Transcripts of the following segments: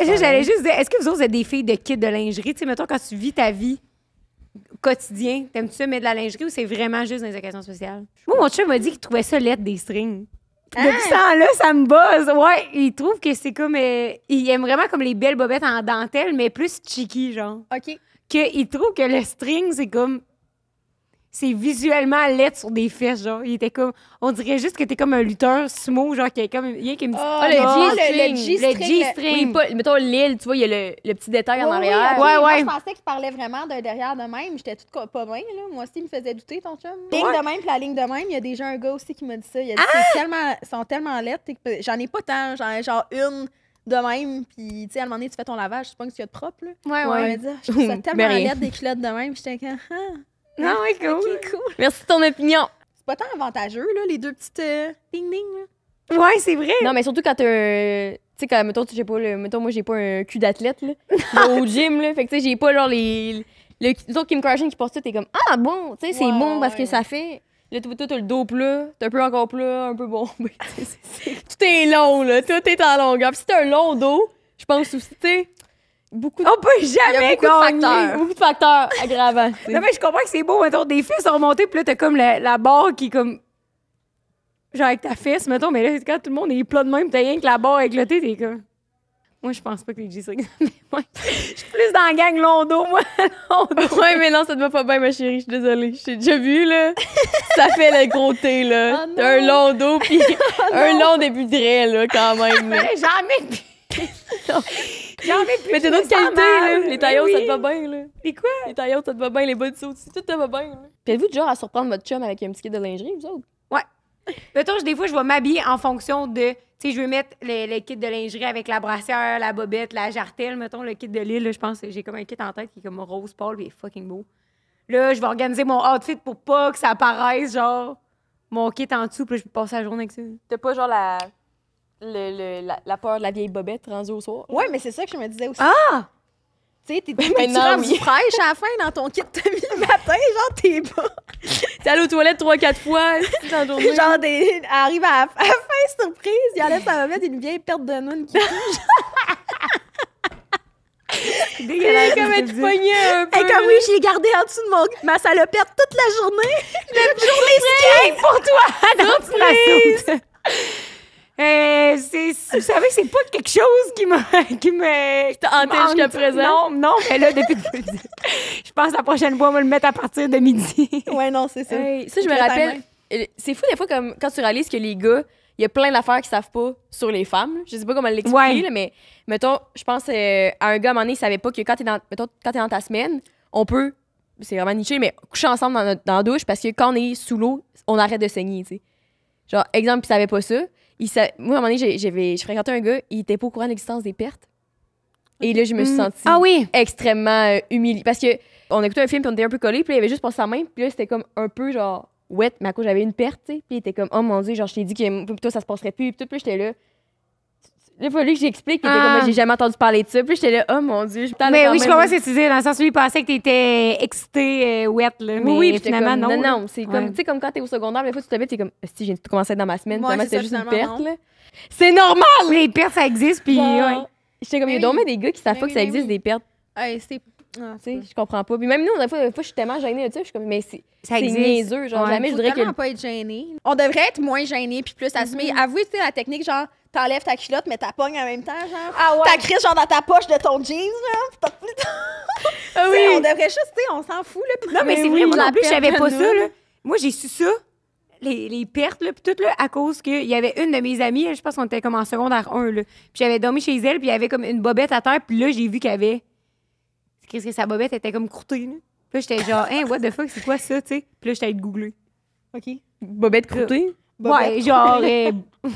J'allais juste dire, est-ce que vous autres êtes des filles de kit de lingerie? Tu sais, mettons, quand tu vis ta vie quotidien, t'aimes-tu ça mettre de la lingerie ou c'est vraiment juste dans les occasions spéciales? Moi, mon chum m'a dit qu'il trouvait ça l'être des strings. Depuis hein? ce temps-là, ça me buzz. Ouais, il trouve que c'est comme. Euh, il aime vraiment comme les belles bobettes en dentelle, mais plus cheeky, genre. OK. Qu'il trouve que le string, c'est comme c'est visuellement laid sur des fesses, genre. Il était comme. On dirait juste que t'es comme un lutteur sumo, genre, qui est comme. Il y a qui me oh, oh, le G-string. Le G-string. mettons l'île, tu vois, il y a le, petit détail en arrière. Moi, je pensais qu'il parlait vraiment d'un derrière de même. J'étais toute pas bien, là. Moi aussi, il me faisait douter, ton chum. Ligne de même, puis la ligne de même. Il y a déjà un gars aussi qui m'a dit ça. Il a ah! sont tellement laides. J'en ai pas tant. J'en ai genre une de même. Puis, tu sais, à un moment donné, tu fais ton lavage, je pense que y a de propre, Ouais, ouais. Je trouve ça tellement ben laid des culottes de même. J'étais comme. Ah, non, ah écoute, cool. Merci de ton opinion. C'est pas tant avantageux, là, les deux petites euh, ding Ouais, c'est vrai. Non, mais surtout quand t'as Tu sais, quand, mettons, j'ai pas, le, mettons, moi, j'ai pas un cul d'athlète, là. au gym, là. Fait que, tu sais, j'ai pas, genre, les. les autres Kim Kardashian qui portent ça, t'es comme, ah, bon, tu sais, c'est bon parce que ça fait. Là, toi, t'as le dos plat, t'es un peu encore plat, un peu bon. tout est long, là. Tout est en longueur. Puis si t'as un long dos, je pense aussi, tu sais beaucoup de... On peut jamais Il beaucoup de facteurs. facteurs aggravants. non, mais je comprends que c'est beau, mettons, des fils sont remontés, puis là, t'as comme la, barre qui est comme... Genre avec ta fesse, mettons, mais là, quand tout le monde est plat de même, t'as rien que la barre thé, t'es comme... Moi, je pense pas que les g je suis plus dans la gang Londo, moi, Londo. mais non, ça te va pas bien, ma chérie, je suis désolée. Je t'ai déjà vu, là. ça fait le gros là. Ah un Londo, puis ah un long début de raie, là, quand même. jamais... Mais t'as d'autres qualités, là. Les ben taillons, ça te va bien, là. Les quoi? Les taillons, ça te va bien. Les bonnes sauts aussi. tout te va bien, là. Puis êtes-vous genre à surprendre votre chum avec un petit kit de lingerie, vous autres? Ouais. Mettons, des fois, je vais m'habiller en fonction de. Tu sais, je veux mettre les, les, kits de lingerie avec la brassière, la bobette, la jartelle. Mettons, le kit de l'île, je pense. que J'ai comme un kit en tête qui est comme rose pâle, il est fucking beau. Là, je vais organiser mon outfit pour pas que ça apparaisse, genre, mon kit en dessous, puis je peux passer la journée avec ça. T'as pas, genre, la le, la, peur de la vieille bobette rendue au soir. Oui, mais c'est ça que je me disais aussi. Ah! Tu sais, t'es maintenant une fraîche à la fin dans ton kit de mis le matin, genre t'es pas. t'es allé aux toilettes trois, quatre fois dans journée. Genre, des, arrive à, la fin, surprise, il enlève sa bobette, une vieille perte de noun qui Dégueulasse. comme être pognée un peu. et comme oui, je l'ai gardé en dessous de mon, ma salopette toute la journée. Même journée c'est pour toi. dans la euh, vous savez, c'est pas quelque chose qui me. qui me. jusqu'à présent. Non, non, mais là, depuis. je pense la prochaine fois, on va le mettre à partir de midi. ouais, non, c'est ça. ça, je me rappelle. Euh, c'est fou, des fois, comme, quand tu réalises que les gars, il y a plein d'affaires qu'ils savent pas sur les femmes. Je sais pas comment l'expliquer, mais mettons, je pense euh, à un gars, à un moment donné, il savait pas que quand t'es dans, es dans ta semaine, on peut. C'est vraiment niché, mais coucher ensemble dans, la douche parce que quand on est sous l'eau, on arrête de saigner, Genre, exemple, il savait pas ça. Moi, à un moment donné, j'avais... je fréquentais un gars, il était pas au courant de l'existence des pertes. Et là, je me suis mm. sentie ah extrêmement euh, humiliée. Parce que on écoutait un film, puis on était un peu collés, puis il avait juste pour sa main, puis là, c'était comme un peu genre, wet, mais à cause j'avais une perte, tu Puis il était comme, oh mon Dieu, genre, je t'ai dit que toi, ça se passerait plus, puis tout, puis j'étais là. Là, il lui, que j'explique. comme, ah. j'ai jamais entendu parler de ça. Puis j'étais là, oh mon Dieu. Je mais oui, je comprends ce que tu dis. Dans le sens où il pensait que t'étais excitée, euh, ouette, là. Mais oui, finalement, non. Non, C'est comme, tu sais, comme quand t'es au secondaire, des fois, tu te mets, t'es comme, si j'ai tout commencé dans ma semaine, ouais, c'était juste une perte, là. C'est normal! Les pertes, ça existe, puis. Ouais. J'étais comme, il y a des gars qui savent pas que ça existe, des pertes. c'est ah, sais, je comprends pas. Puis même nous, des fois, fois je suis tellement gênée de ça, je suis comme, mais c'est niaiseux. Genre, jamais je dirais que. pas être gênée. On devrait être moins gêné puis plus assumé. Mm mm-hmm. Avouez, tu sais, la technique, genre, t'enlèves ta culotte, mais t'as pognes en même temps, genre. Ah ouais. T'as crise, genre, dans ta poche de ton jeans, genre. Ah oui. On devrait juste, tu on s'en fout, là. Non, mais, ben c'est vrai, moi en plus, je pas ça, là. Moi, j'ai su ça. Les, les, pertes, là, puis tout, là, à cause qu'il y avait une de mes amies, là, je pense qu'on était comme en secondaire 1, là. Puis j'avais dormi chez elle, puis il y avait comme une bobette à terre, puis là, j'ai vu qu'il y avait. Qu'est-ce que sa bobette était comme croûtée, là. Puis j'étais genre, hein, what the fuck, c'est quoi ça, tu sais? Puis là, j'étais OK. Bobette croûtée? ouais, genre. Euh,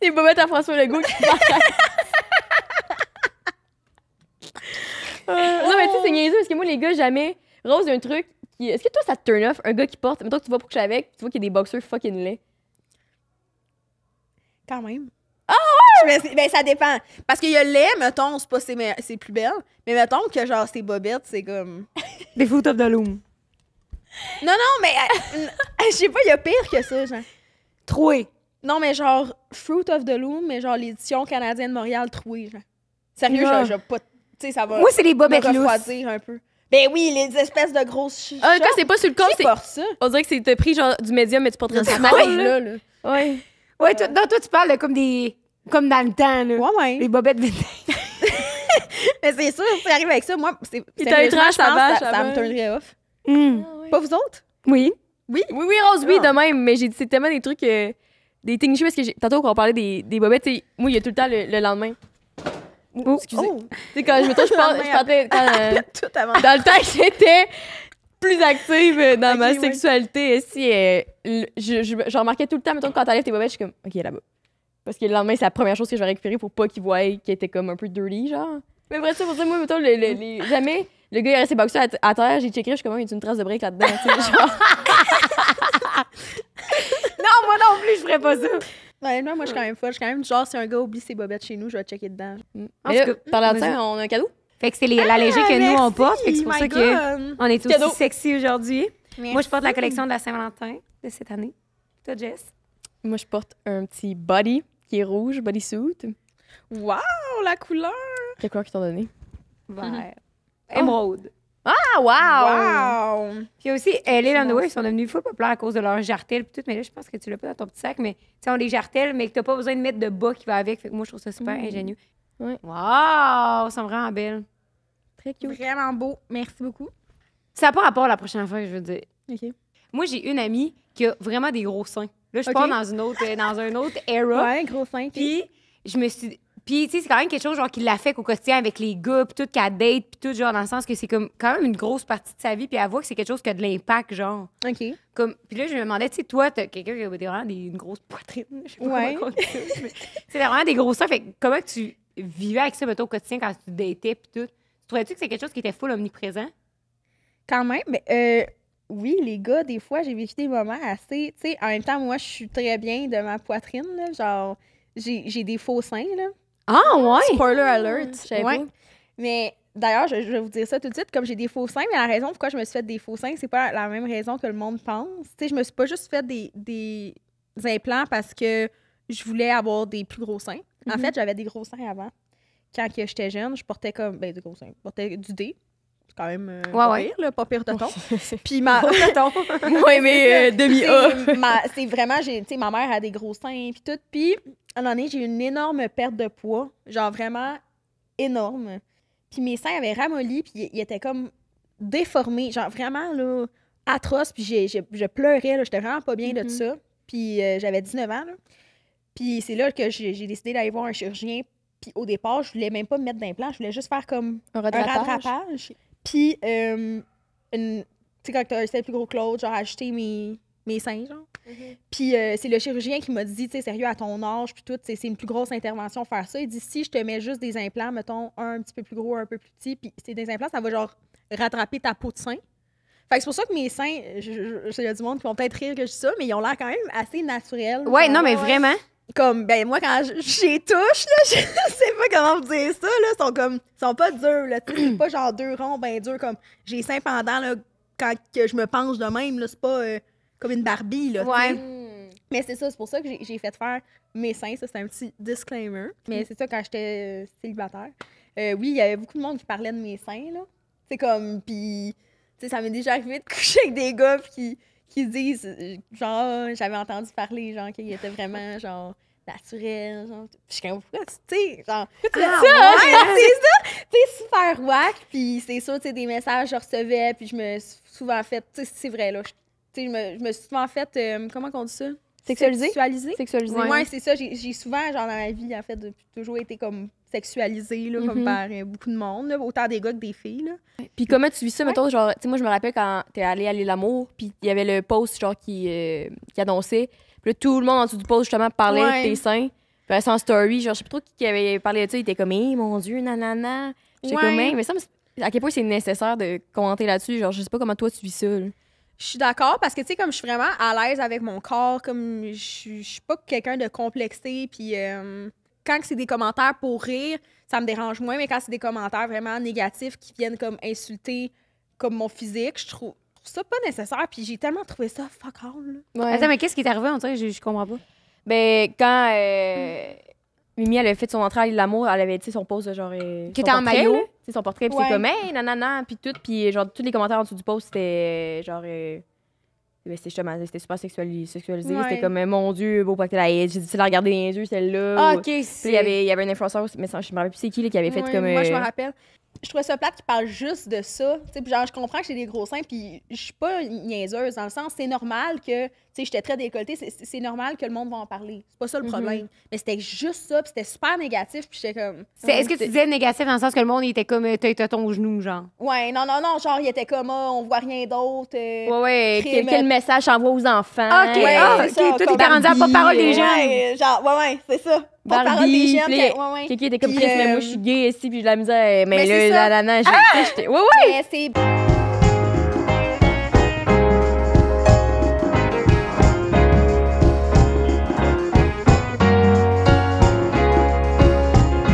Des bobettes à François Legault qui euh, Non, mais tu sais, c'est niaiseux parce que moi, les gars, jamais. Rose, un truc qui. Est-ce que toi, ça te turn off, un gars qui porte. Mettons que tu vas pour que coucher avec, tu vois qu'il y a des boxeurs fucking laid. Quand même. Ah oh, ouais! Mais ça dépend. Parce qu'il y a les mettons, c'est plus belle, Mais mettons que genre, c'est bobettes, c'est comme. des foot top de loom. Non, non, mais. Euh, je sais pas, il y a pire que ça, genre. Troué. Non, mais genre Fruit of the Loom, mais genre l'édition canadienne de Montréal trouée. Genre. Sérieux, je j'ai pas. Tu sais, ça va. Moi, c'est bobettes refroidir un peu. Ben oui, les espèces de grosses En tout c'est pas sur le corps, c'est. On dirait que c'est pris genre du médium, mais tu portes ça mal. là, là. Oui. Ouais, toi, tu parles comme des. Comme dans le temps, là. Ouais, ouais. Les bobettes vintage. mais c'est sûr, si arrive avec ça, moi, c'est. je étrange, ça va. Ça me tournerait off. Hmm. Pas vous autres? Oui. Oui. Oui, oui, Rose, oui, ah. de même, mais j'ai dit, c'est tellement des trucs. que des techniques parce que tantôt qu'on parlait des, des bobettes, moi, il y a tout le temps le, lendemain. Oh, excusez. Oh. quand je me trouve, je, parle, je partais quand, euh, tout avant. dans le temps j'étais plus active euh, dans ma sexualité. Euh, si, je, remarquais tout le temps, mettons, quand t'enlèves tes bobettes, je suis comme, OK, là-bas. Parce que le lendemain, c'est la première chose que je vais récupérer pour pas qu'ils voient qu'elle était comme un peu dirty, genre. Mais bref, ça, pour dire, moi, mettons, le, mm. jamais, le gars, il restait boxeur à, à terre, j'ai checké, je suis comme, oh, il y a une trace de break là-dedans, genre moi non plus, je ferais pas ça. non moi, je suis quand même folle. Je suis quand même genre, si un gars oublie ses bobettes chez nous, je vais checker dedans. Mm. En tout euh, cas, par on a un cadeau? Fait que c'est la ah, légère que nous, on porte. Fait que c'est pour ça qu'on est aussi sexy aujourd'hui. Moi, je porte la collection de la Saint-Valentin de cette année. Toi, Jess? Moi, je porte un petit body qui est rouge, bodysuit. Waouh, la couleur! Quelle couleur qu'ils t'ont donné? Vert. Émeraude. Ah, wow! Wow! Puis aussi, elle et ils sont devenus full populaires à cause de leurs jartels. Puis tout, mais là, je pense que tu l'as pas dans ton petit sac, mais tu sais, on les mais que t'as pas besoin de mettre de bas qui va avec. Fait moi, je trouve ça super ingénieux. Oui. Wow! Ils sont vraiment belles. Très cute. Vraiment beau. Merci beaucoup. Ça n'a pas rapport à la prochaine fois, je veux dire. OK. Moi, j'ai une amie qui a vraiment des gros seins. Là, je pars dans une autre, euh, dans un autre era. Ouais, gros seins. Puis, je me suis puis, tu sais, c'est quand même quelque chose genre, la fait au quotidien avec les gars, puis tout, qu'elle date, puis tout, genre, dans le sens que c'est comme quand même une grosse partie de sa vie, puis elle voit que c'est quelque chose qui a de l'impact, genre. OK. Comme, puis là, je me demandais, tu sais, toi, t'as quelqu'un qui a vraiment une grosse poitrine, je sais pas comment C'est vraiment des grosses seins, fait comment tu vivais avec ça, mettons, au quotidien quand tu datais, puis tout? Trouvais-tu que c'est quelque chose qui était full omniprésent? Quand même, mais euh, oui, les gars, des fois, j'ai vécu des moments assez. Tu sais, en même temps, moi, je suis très bien de ma poitrine, là, genre, j'ai des faux seins, là. Ah, oui? Spoiler alert! Ouais. Mais d'ailleurs, je, vais vous dire ça tout de suite, comme j'ai des faux seins, mais la raison pourquoi je me suis fait des faux seins, c'est pas la même raison que le monde pense. Tu sais, je me suis pas juste fait des, des implants parce que je voulais avoir des plus gros seins. En mhm. fait, j'avais des gros seins avant. Quand j'étais jeune, je portais comme ben, des gros seins. Je portais du dé. C'est quand même euh, pas, Pire, pas pire, de Puis ma. mais euh, demi C'est vraiment, tu sais, ma mère a des gros seins, puis tout. Puis un j'ai eu une énorme perte de poids, genre vraiment énorme. Puis mes seins avaient ramolli, puis ils étaient comme déformés, genre vraiment là, atroce, puis j'ai, j'ai, je pleurais, là, j'étais vraiment pas bien de mm-hmm. ça. Puis euh, j'avais 19 ans, là. Puis c'est là que j'ai, décidé d'aller voir un chirurgien. Puis au départ, je voulais même pas me mettre d'implant, je voulais juste faire comme un rattrapage. Puis, euh, tu sais, quand t'as un plus gros que genre acheter mes, mes seins, mm-hmm. Puis euh, c'est le chirurgien qui m'a dit, tu sais, sérieux, à ton âge, puis tout, c'est une plus grosse intervention faire ça. Il dit, si je te mets juste des implants, mettons, un, petit peu plus gros, un peu plus petit, puis c'est des implants, ça va genre rattraper ta peau de sein. Fait que c'est pour ça que mes seins, il y a du monde qui vont peut-être rire que je dis ça, mais ils ont l'air quand même assez naturels. Ouais, non, mais vraiment. Comme, ben moi, quand j'y touche, là, je sais pas comment vous dire ça, là, sont comme, sont pas durs, là, pas genre deux ronds, ben durs, comme, j'ai seins pendant, là, quand que je me penche de même, là, c'est pas... Euh, comme une Barbie, là. Ouais. Mais c'est ça, c'est pour ça que j'ai fait faire mes seins. Ça, c'est un petit disclaimer. Mais c'est ça, quand j'étais euh, célibataire, euh, oui, il y avait beaucoup de monde qui parlait de mes seins, là. C'est comme, puis, tu sais, ça m'est déjà arrivé de coucher avec des gars, qui, qui disent, euh, genre, j'avais entendu parler, genre, qu'ils étaient vraiment, genre, naturels, genre. je suis comme, tu sais, genre, ah, c'est ça, c'est ça, c'est super wack. Puis c'est sûr, tu sais, des messages, je recevais, puis je me suis souvent fait, tu sais, c'est vrai, là, je me, je me suis souvent fait, euh, comment on dit ça? Sexualisée? Sexualisée. c'est ça. J'ai souvent, genre, dans ma vie, en fait, toujours été comme sexualisée, là, comme mm-hmm. par euh, beaucoup de monde, là, autant des gars que des filles. Là. Puis, comment tu vis ça, ouais. mettons, genre, tu sais, moi, je me rappelle quand t'es allé à l'amour, puis il y avait le post, genre, euh, qui, annonçait. Puis là, tout le monde en dessous du post, justement, parlait de tes seins. Puis en story, genre, je sais pas trop qui avait parlé de ça, il était comme, hé, eh, mon Dieu, nanana. J'étais comme, eh, mais ça, à quel point c'est nécessaire de commenter là-dessus, genre, je sais pas comment toi tu vis ça. Je suis d'accord parce que, tu sais, comme je suis vraiment à l'aise avec mon corps, comme je suis pas quelqu'un de complexé, puis euh, quand c'est des commentaires pour rire, ça me dérange moins, mais quand c'est des commentaires vraiment négatifs qui viennent comme insulter comme mon physique, je trouve ça pas nécessaire, puis j'ai tellement trouvé ça fuck all. Attends, mais qu'est-ce qui est arrivé, en tout je, je comprends pas. Ben, quand euh, Mimi, elle a fait son entrée à l'amour, elle avait, tu sais, son pose, genre... Euh, qui était en maillot? son portrait, puis c'est comme, hey, nanana, puis tout, puis genre, tous les commentaires en dessous du post, c'était genre. Euh, ben, c'était justement, c'était super sexualisé. C'était comme, euh, mon Dieu, beau que la haine. J'ai difficile à regarder les yeux, celle-là. Ah, OK, Puis il y avait, il y avait un influenceur, mais je me rappelle plus c'est qui, qui avait fait comme. Moi, je me euh, rappelle je trouvais ça plate tu parle juste de ça. genre, je comprends que j'ai des gros seins, puis je suis pas niaiseuse. Dans le sens, c'est normal que, tu sais, j'étais très décolletée, c'est normal que le monde va en parler. C'est pas ça le mhm. problème. Mais c'était juste ça, puis c'était super négatif, puis j'étais comme... Est-ce que tu disais négatif dans le sens que le monde, était comme, euh, t'as ton genou, genre? Ouais, non, non, non, genre, il était comme, ah, on voit rien d'autre. Euh, ouais, quel, message envoie aux enfants. OK, ah, tout rendu à pas parole des gens. genre, ouais, ouais, c'est ça. Tu parole des jeunes. Puis, ouais, ouais. était comme, mais moi, euh, je suis gay ici, puis j'ai la misère. Mais, mais là, la là, j'ai. Ah! Ouais, ouais! Mais c'est.